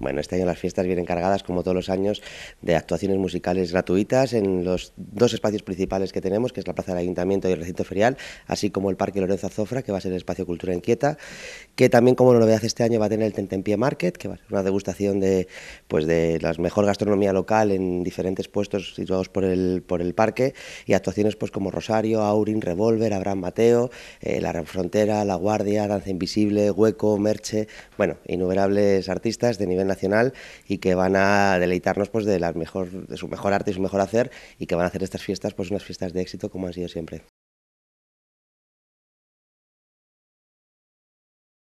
Bueno, este año las fiestas vienen cargadas, como todos los años, de actuaciones musicales gratuitas en los dos espacios principales que tenemos, que es la Plaza del Ayuntamiento y el Recinto Ferial, así como el Parque Lorenzo Azofra que va a ser el Espacio Cultura Inquieta, que también como novedad este año va a tener el Tentempié Market, que va a ser una degustación de, pues de la mejor gastronomía local en diferentes puestos situados por el, por el parque, y actuaciones pues como Rosario, Aurin, Revolver, Abraham Mateo, eh, La Frontera, La Guardia, Danza Invisible, Hueco, Merche, bueno, innumerables artistas de nivel nacional y que van a deleitarnos pues, de, las mejor, de su mejor arte y su mejor hacer y que van a hacer estas fiestas pues, unas fiestas de éxito como han sido siempre.